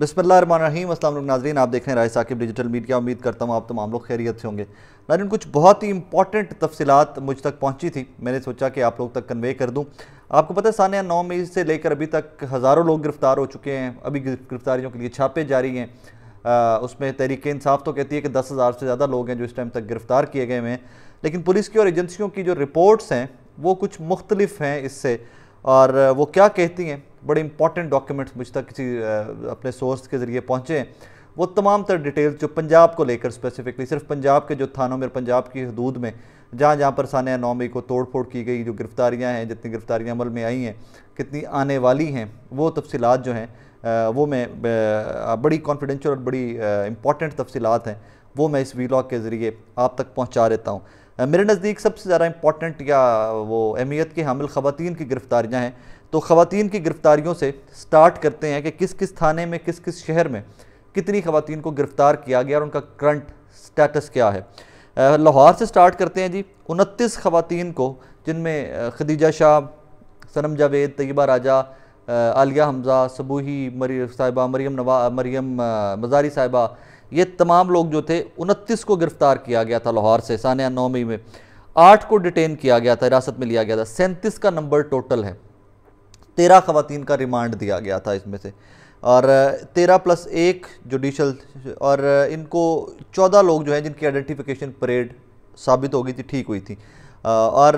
बिसमीम असल नाजरीन आप देख रहे हैं राय साकिब डिजिटल मीडिया उम्मीद करता हूँ आप तमाम लोग खैरियत से होंगे नाजरीन कुछ बहुत ही इंपॉर्टेंट तफसलत मुझ तक पहुँची थी मैंने सोचा कि आप लोग तक कन्वे कर दूँ आपको पता है सान्या नौ मई से लेकर अभी तक हज़ारों लोग गिरफ़्तार हो चुके हैं अभी गिरफ़्तारियों के लिए छापे जारी हैं उसमें तहरीक इंसाफ तो कहती है कि दस हज़ार से ज़्यादा लोग हैं जो इस टाइम तक गिरफ़्तार किए गए हैं लेकिन पुलिस की और एजेंसियों की जो रिपोर्ट्स हैं वो कुछ मुख्तलिफ हैं इससे और वो क्या कहती हैं बड़े इंपॉर्टेंट डॉक्यूमेंट्स मुझ तक किसी अपने सोर्स के ज़रिए पहुँचे वो तमाम तर डिटेल्स जो पंजाब को लेकर स्पेसिफिकली सिर्फ पंजाब के जो थानों में पंजाब की हदूद में जहाँ जहाँ पर सान नौमी को तोड़ फोड़ की गई जो गिरफ्तारियाँ हैं जितनी गिरफ्तारियाँ अमल में आई हैं कितनी आने वाली हैं वो तफसीत जो हैं वो मैं बड़ी कॉन्फिडेंशल और बड़ी इंपॉर्टेंट तफसीत हैं वो मैं इस वीलॉग के ज़रिए आप तक पहुँचा देता हूँ मेरे नज़दीक सबसे ज़्यादा इंपॉर्टेंट या वो अहमियत के हामिल ख़वान की गिरफ़्तारियाँ हैं तो खातन की गिरफ़्तारियों से स्टार्ट करते हैं कि किस किस थाने में किस किस शहर में कितनी ख़वान को गिरफ़्तार किया गया और उनका करंट स्टेटस क्या है लाहौर से स्टार्ट करते हैं जी उनतीस खातन को जिनमें खदीजा शाह सनम जावेद तयबा राजा आलिया हमज़ा सबूही मरी साहिबा मरीम नवा मरीम मज़ारी साहिबा ये तमाम लोग जो थे उनतीस को गिरफ़्तार किया गया था लाहौर से सान्या नौमी में आठ को डिटेन किया गया था हिरासत में लिया गया था सैंतीस का नंबर टोटल है तेरह खवतिन का रिमांड दिया गया था इसमें से और तेरह प्लस एक जुडिशल और इनको चौदह लोग जो हैं जिनकी आइडेंटिफिकेशन परेड साबित हो गई थी ठीक हुई थी और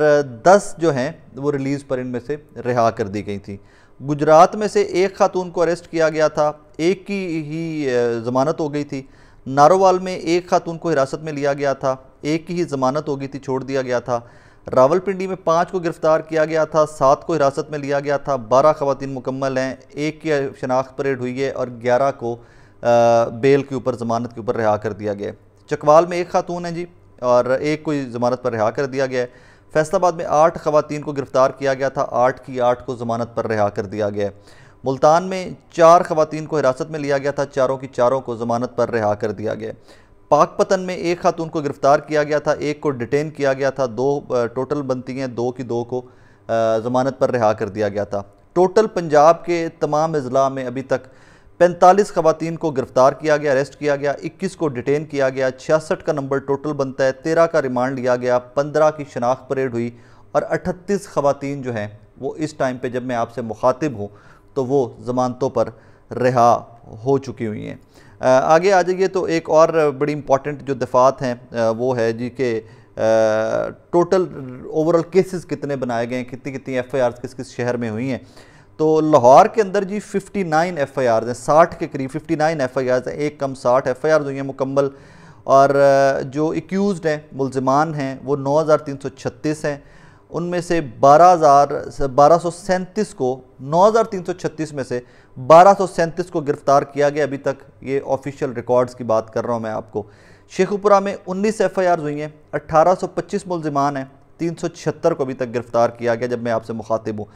दस जो हैं वो रिलीज़ पर इनमें से रिहा कर दी गई थी गुजरात में से एक खातून को अरेस्ट किया गया था एक की ही ज़मानत हो गई थी नारोवाल में एक खातून को हिरासत में लिया गया था एक की ही ज़मानत हो गई थी छोड़ दिया गया था रावलपिंडी में पाँच को गिरफ्तार किया गया था सात को हिरासत में लिया गया था बारह खवतिन मुकम्मल हैं एक की शनाख्त परेड हुई है और ग्यारह को आ, बेल के ऊपर ज़मानत के ऊपर रिहा कर दिया गया है चकवाल में एक खातून है जी और एक को ज़मानत पर रिहा कर दिया गया है फैसलाबाद में आठ खवतिन को गिरफ़्तार किया गया था आठ की आठ को ज़मानत पर रिहा कर दिया गया है मुल्तान में चार खवतिन को हिरासत में लिया गया था चारों की चारों को ज़मानत पर रिहा कर दिया गया पाकपतन में एक खातून को गिरफ्तार किया गया था एक को डिटेन किया गया था दो टोटल बनती हैं दो की दो को ज़मानत पर रिहा कर दिया गया था टोटल पंजाब के तमाम अजला में अभी तक पैंतालीस खवतिन को गिरफ़्तार किया गया अरेस्ट किया गया इक्कीस को डिटेन किया गया छियासठ का नंबर टोटल बनता है तेरह का रिमांड लिया गया पंद्रह की शनाख्त परेड हुई और अठतीस खवतिन जो हैं वो इस टाइम पे जब मैं आपसे मुखातिब हूँ तो वो ज़मानतों पर रिहा हो चुकी हुई हैं आगे आ जाइए तो एक और बड़ी इम्पॉर्टेंट जो दफ़ात हैं वो है जी के टोटल ओवरऑल केसेस कितने बनाए गए हैं कितनी कितनी एफ आई किस किस शहर में हुई हैं तो लाहौर के अंदर जी 59 एफ आई हैं 60 के करीब 59 एफ आई हैं एक कम 60 एफ आई हुई हैं मुकम्मल और जो एक्यूज़ हैं मुलजमान हैं वो छत्तीस हैं उनमें से बारह हज़ार बारह सौ सैंतीस को नौ हज़ार तीन सौ छत्तीस में से बारह सौ सैंतीस को गिरफ़्तार किया गया अभी तक ये ऑफिशियल रिकॉर्ड्स की बात कर रहा हूँ मैं आपको शेखुपुरा में उन्नीस एफ आई आर हुई हैं अट्ठारह सौ पच्चीस मुलजमान हैं तीन सौ छिहत्तर को अभी तक गिरफ़्तार किया गया जब मैं आपसे मुखातिब हूँ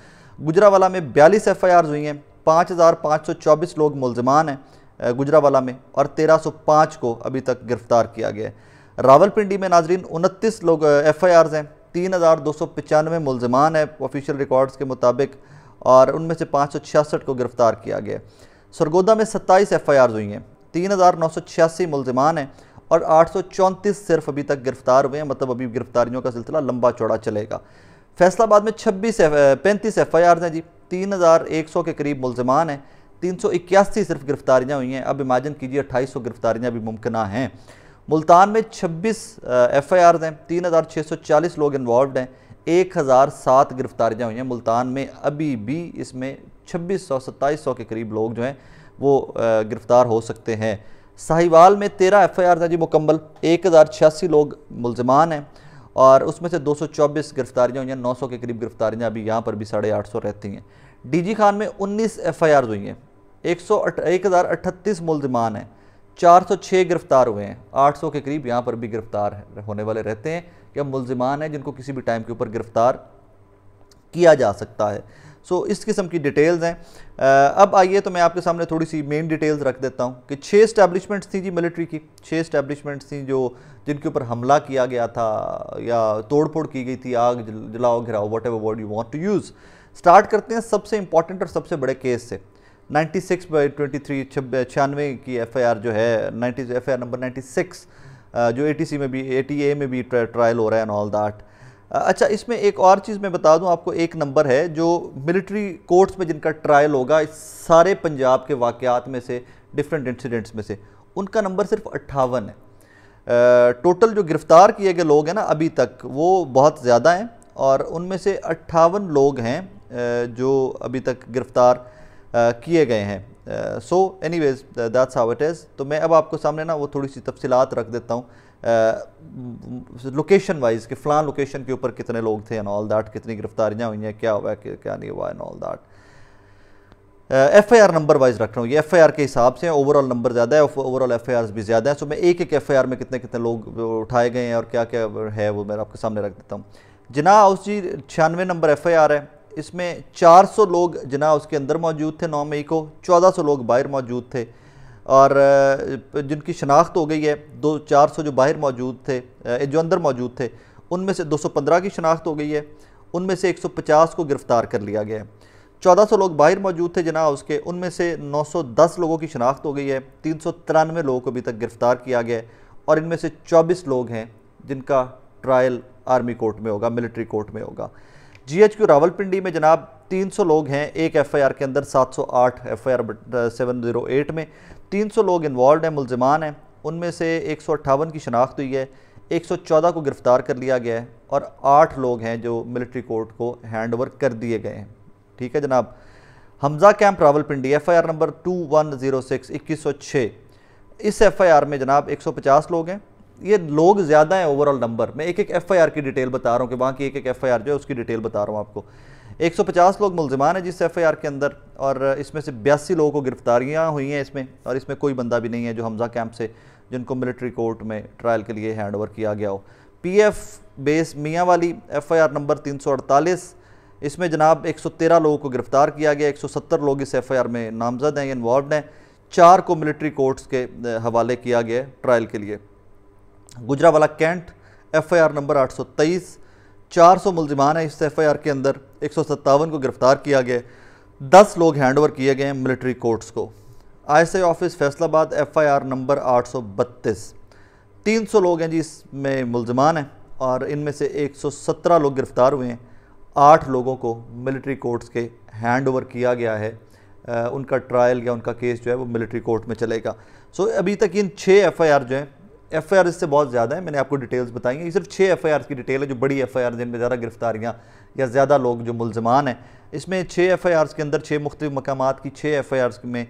गुजरावाला में बयालीस एफ आई आर हुई हैं पाँच हज़ार पाँच सौ चौबीस लोग मुलजमान हैं गुजरावाला में और तेरह सौ पाँच को अभी तक गिरफ़्तार किया गया है रावलपिंडी में नाजरीन उनतीस लोग एफ आई आर्स हैं तीन हज़ार दो सौ पचानवे मुलजमान हैं ऑफिशियल रिकॉर्ड्स के मुताबिक और उनमें से पाँच सौ छियासठ को गिरफ़्तार किया गया सरगोदा में सत्ताईस एफ़ आई आर हुई हैं तीन हज़ार नौ सौ छियासी मुलजमान हैं और आठ सौ चौंतीस सिर्फ अभी तक गिरफ़्तार हुए हैं मतलब अभी गिरफ़्तारियों का सिलसिला लंबा चौड़ा चलेगा फैसलाबाद में छब्बीस पैंतीस एफ आई आर हैं जी तीन हज़ार एक सौ के करीब मुलजमान हैं तीन सौ इक्यासी सिर्फ गिरफ़्तारियाँ हुई हैं अब इमेजिन कीजिए अट्ठाईस सौ गिरफ़्तारियाँ भी मुमकिन हैं मुल्तान में 26 एफ आई आर हैं तीन हज़ार छः सौ चालीस लोग इन्वॉल्व हैं एक हज़ार सात गिरफ्तारियाँ हुई हैं मुल्तान में अभी भी इसमें छब्बीस सौ सत्ताईस सौ के करीब लोग जो हैं वो गिरफ़्तार हो सकते हैं साहिवाल में तेरह एफ आई आर हैं जी मुकम्मल एक हज़ार छियासी लोग मुलजमान हैं और उसमें से दो सौ चौबीस गिरफ्तारियाँ हुई हैं नौ सौ के करीब गिरफ्तारियाँ अभी यहाँ पर भी साढ़े आठ सौ रहती हैं डी जी खान में उन्नीस एफ आई आर हुई हैं एक सौ एक हज़ार अठतीस मुलजमान हैं 406 गिरफ्तार हुए हैं 800 के करीब यहाँ पर भी गिरफ्तार होने वाले रहते हैं या मुलजमान हैं जिनको किसी भी टाइम के ऊपर गिरफ़्तार किया जा सकता है सो इस किस्म की डिटेल्स हैं अब आइए तो मैं आपके सामने थोड़ी सी मेन डिटेल्स रख देता हूँ कि छः इस्टेब्लिशमेंट्स थी जी मिलिट्री की छः इस्टेब्लिशमेंट्स थी जो जिनके ऊपर हमला किया गया था या तोड़फोड़ की गई थी आग जलाओ घिराओ whatever word you want to use start करते हैं सबसे इंपॉर्टेंट और सबसे बड़े केस से ninety six by twenty three छियानवे की एफ आई आर जो है ninety F I R number ninety six जो ए टी सी में भी ए टी ए में भी ट्रायल हो रहा है एंड ऑल दैट अच्छा इसमें एक और चीज़ मैं बता दूं आपको एक नंबर है जो मिलिट्री कोर्ट्स में जिनका ट्रायल होगा इस सारे पंजाब के वाकयात में से डिफरेंट इंसिडेंट्स में से उनका नंबर सिर्फ अट्ठावन है टोटल जो गिरफ़्तार किए गए लोग हैं ना अभी तक वो बहुत ज़्यादा हैं और उनमें से अट्ठावन लोग हैं जो अभी तक गिरफ़्तार किए गए हैं so anyways that's how it is तो मैं अब आपको सामने ना वो थोड़ी सी तफसीत रख देता हूँ लोकेशन वाइज कि फलान लोकेशन के ऊपर कितने लोग थे एन ऑल दैट कितनी गिरफ्तारियाँ हुई हैं क्या हुआ है क्या नहीं हुआ and all that F I R number wise रख रहा हूँ ये एफ आई आर के हिसाब से ओवरऑल नंबर ज़्यादा है ओवरऑल एफ आई आर भी ज़्यादा है सो मैं एक एक एफ आई आर में कितने कितने लोग उठाए गए हैं और क्या क्या है वो मैं आपके सामने रख देता हूँ जिना हाउस जी छियानवे नंबर एफ आई आर है इसमें 400 लोग जना उसके अंदर मौजूद थे 9 मई को 1400 लोग बाहर मौजूद थे और जिनकी शनाख्त हो गई है दो चार जो बाहर मौजूद थे जो अंदर मौजूद थे उनमें से 215 की शनाख्त हो गई है उनमें से 150 को गिरफ़्तार कर लिया गया है 1400 लोग बाहर मौजूद थे जना उसके उनमें से 910 लोगों की शनाख्त हो गई है तीन लोगों को अभी तक गिरफ़्तार किया गया है और इनमें से 24 लोग हैं जिनका ट्रायल आर्मी कोर्ट में होगा मिलिट्री कोर्ट में होगा जीएचक्यू रावलपिंडी में जनाब 300 लोग हैं एक एफआईआर के अंदर 708 एफआईआर 708 में 300 लोग इन्वॉल्व हैं मुलजमान हैं उनमें से एक की शनाख्त हुई है 114 को गिरफ़्तार कर लिया गया है और आठ लोग हैं जो मिलिट्री कोर्ट को हैंड ओवर कर दिए गए हैं ठीक है जनाब Hamza camp Rawalpindi F I R number two one zero six इक्कीस सौ छः इस एफ आई आर में जनाब एक सौ पचास लोग हैं ये लोग ज़्यादा हैं ओवरऑल नंबर मैं एक एक एफआईआर की डिटेल बता रहा हूँ कि वहाँ की एक एक एफआईआर जो है उसकी डिटेल बता रहा हूँ आपको 150 लोग मुलजमान हैं जिस एफआईआर के अंदर और इसमें से बयासी लोगों को गिरफ्तारियाँ हुई हैं इसमें और इसमें कोई बंदा भी नहीं है जो हमजा कैंप से जिनको मिलिट्री कोर्ट में ट्रायल के लिए हैंड ओवर किया गया हो पी एफ बेस मियाँ वाली एफ आई आर नंबर तीन सौ अड़तालीस इसमें जनाब एक सौ तेरह लोगों को गिरफ़्तार किया गया एक सौ सत्तर लोग इस एफ आई आर में नामजद हैं इन्वॉल्व हैं चार को मिलिट्री कोर्ट्स के हवाले किया गया है ट्रायल के लिए गुजरावाला कैंट एफआईआर नंबर 823 400 मुलजिमान हैं इस एफआईआर के अंदर एक को गिरफ़्तार किया गया दस लोग हैंड ओवर किए गए हैं मिलिट्री कोर्ट्स को आई ऑफिस फैसलाबाद एफआईआर नंबर 832 300 लोग हैं जी इसमें मुलजमान हैं और इनमें से 117 लोग गिरफ़्तार हुए हैं आठ लोगों को मिलिट्री कोर्ट्स के हैंड ओवर किया गया है आ, उनका ट्रायल या उनका केस जो है वो मिलिट्री कोर्ट में चलेगा सो अभी तक इन छः एफ आई आर जो हैं एफ आई आर इससे बहुत ज़्यादा है मैंने आपको डिटेल्स बताई हैं ये सिर्फ छः एफ आई आर की डिटेल है जो बड़ी एफ आई आर जिनमें ज़्यादा गिरफ्तारियाँ या ज़्यादा लोग जो मुलजमान हैं इसमें छः एफ आई आर्स के अंदर छः मुख्तु मकाम की छः एफ आई आर्स में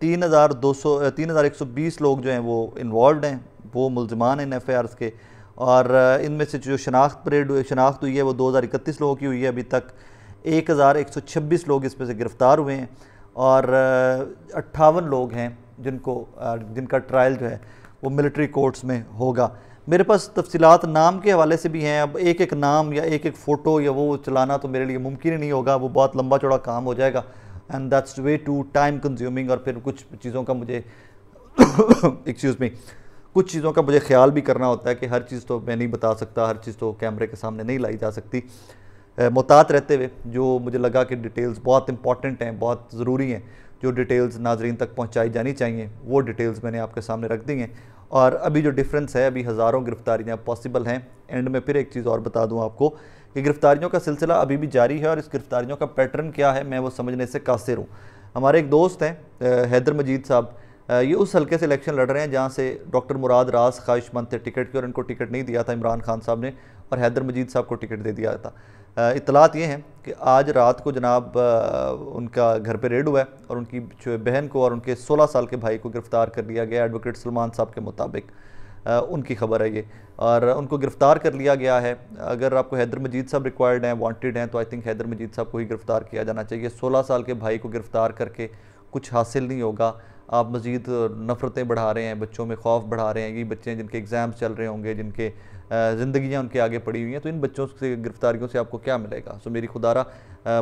तीन हज़ार दो सौ तीन हज़ार एक सौ बीस लोग जो हैं वो इन्वॉल्व हैं वो मुलजमान हैं इन एफ आई आर्स के और इनमें से जो शनाख्त परेड शनाख्त हुई है वो दो हज़ार इकतीस लोगों की हुई है अभी तक एक हज़ार एक सौ छब्बीस लोग इसमें से गिरफ़्तार हुए हैं और अट्ठावन लोग हैं जिनको जिनका ट्रायल जो है वो मिलिट्री कोर्ट्स में होगा मेरे पास तफसीत नाम के हवाले से भी हैं अब एक एक नाम या एक एक फ़ोटो या वो चलाना तो मेरे लिए मुमकिन नहीं होगा वो बहुत लंबा चौड़ा काम हो जाएगा and that's way too time consuming और फिर कुछ चीज़ों का मुझे एक्सक्यूज़ मी कुछ चीज़ों का मुझे ख्याल भी करना होता है कि हर चीज़ तो मैं नहीं बता सकता हर चीज़ तो कैमरे के सामने नहीं लाई जा सकती मोहतात रहते हुए जो मुझे लगा कि डिटेल्स बहुत इंपॉर्टेंट हैं बहुत ज़रूरी हैं जो डिटेल्स नाजरीन तक पहुँचाई जानी चाहिए वो डिटेल्स मैंने आपके सामने रख दी हैं और अभी जो डिफरेंस है अभी हज़ारों गिरफ्तारियाँ पॉसिबल हैं एंड में फिर एक चीज़ और बता दूँ आपको कि गिरफ्तारियों का सिलसिला अभी भी जारी है और इस गिरफ्तारियों का पैटर्न क्या है मैं वो समझने से कासिर हूँ हमारे एक दोस्त हैं हैदर मजीद साहब ये उस हल्के से इलेक्शन लड़ रहे हैं जहाँ से डॉक्टर मुराद रास ख्वाहिशमंद थे टिकट की और इनको टिकट नहीं दिया था इमरान खान साहब ने और हैदर मजीद साहब को टिकट दे दिया था इतलात ये हैं कि आज रात को जनाब उनका घर पे रेड हुआ है और उनकी बहन को और उनके 16 साल के भाई को गिरफ़्तार कर लिया गया एडवोकेट सलमान साहब के मुताबिक उनकी खबर है ये और उनको गिरफ़्तार कर लिया गया है अगर आपको हैदर मजीद साहब रिक्वायर्ड हैं वांटेड हैं तो आई थिंक हैदर मजीद साहब को ही गिरफ़्तार किया जाना चाहिए सोलह साल के भाई को गिरफ़्तार करके कुछ हासिल नहीं होगा आप मज़ीद नफ़रतें बढ़ा रहे हैं बच्चों में खौफ बढ़ा रहे हैं कि बच्चे जिनके एग्ज़ाम्स चल रहे होंगे जिनके ज़िंदियाँ उनके आगे पड़ी हुई हैं तो इन बच्चों से गिरफ्तारियों से आपको क्या मिलेगा सो मेरी खुदारा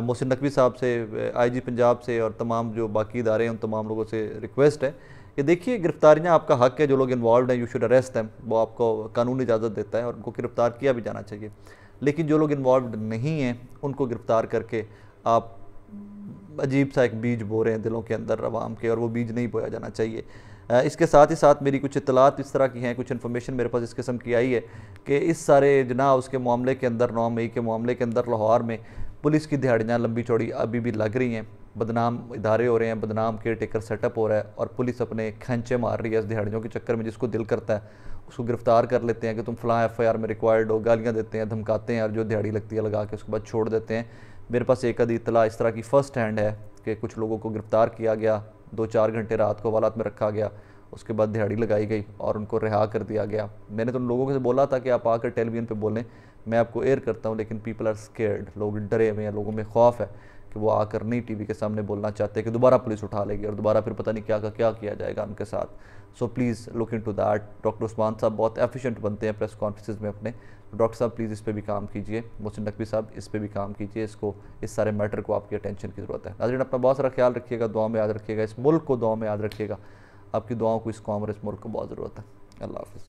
मोहसिन नकवी साहब से आईजी पंजाब से और तमाम जो बाकी इदारे हैं उन तमाम लोगों से रिक्वेस्ट है कि देखिए गिरफ्तारियाँ आपका हक है जो लोग इन्वॉल्व हैं यू शुड अरेस्ट हैं वो आपको कानून इजाज़त देता है और उनको गिरफ़्तार किया भी जाना चाहिए लेकिन जो लोग इन्वॉल्व नहीं हैं उनको गिरफ़्तार करके आप अजीब सा एक बीज बो रहे हैं दिलों के अंदर रवाम के और वो बीज नहीं बोया जाना चाहिए इसके साथ ही साथ मेरी कुछ इतलात इस तरह की हैं कुछ इन्फॉर्मेशन मेरे पास इस किस्म की आई है कि इस सारे जना उसके मामले के अंदर नौ मई के मामले के अंदर लाहौर में पुलिस की दिहाड़ियाँ लंबी चौड़ी अभी भी लग रही हैं बदनाम इदारे हो रहे हैं बदनाम केयर टेकर सेटअप हो रहा है और पुलिस अपने खंचे मार रही है इस दिहाड़ियों के चक्कर में जिसको दिल करता है उसको गिरफ्तार कर लेते हैं कि तुम फलां एफ आई आर में रिक्वायर्ड हो गालियाँ देते हैं धमकाते हैं और जो दिहाड़ी लगती है लगा के उसके बाद छोड़ देते हैं मेरे पास एक अदी इतला इस तरह की फ़र्स्ट हैंड है कि कुछ लोगों को गिरफ़्तार किया गया दो चार घंटे रात को हवालात में रखा गया उसके बाद दिहाड़ी लगाई गई और उनको रिहा कर दिया गया मैंने तो उन लोगों से बोला था कि आप आकर टेलीविज़न पे बोलें मैं आपको एयर करता हूँ लेकिन पीपल आर स्केर्ड लोग डरे हुए हैं लोगों में खौफ है कि वो आकर नहीं वी के सामने बोलना चाहते कि दोबारा पुलिस उठा लेगी और दोबारा फिर पता नहीं क्या का क्या किया जाएगा उनके साथ so please look into that doctor Usman साहब बहुत एफिशेंट बनते हैं प्रेस कॉन्फ्रेंस में अपने तो डॉक्टर साहब प्लीज़ इस पर भी काम कीजिए मोहसिन नकवी साहब इस पर भी काम कीजिए इसको इस सारे मैटर को आपकी अटेंशन की ज़रूरत है नाजरन अपना बहुत सारा ख्याल रखिएगा दुआ में याद रखिएगा इस मुल्क को दुआ में याद रखिएगा आपकी दुआओं को इस कॉमर इस मुल्क को बहुत ज़रूरत है अल्लाह हाफ़